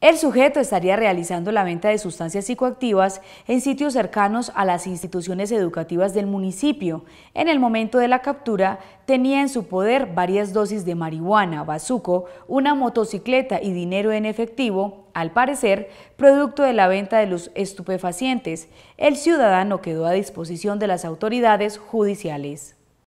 El sujeto estaría realizando la venta de sustancias psicoactivas en sitios cercanos a las instituciones educativas del municipio. En el momento de la captura, tenía en su poder varias dosis de marihuana, bazuco, una motocicleta y dinero en efectivo, al parecer, producto de la venta de los estupefacientes. El ciudadano quedó a disposición de las autoridades judiciales.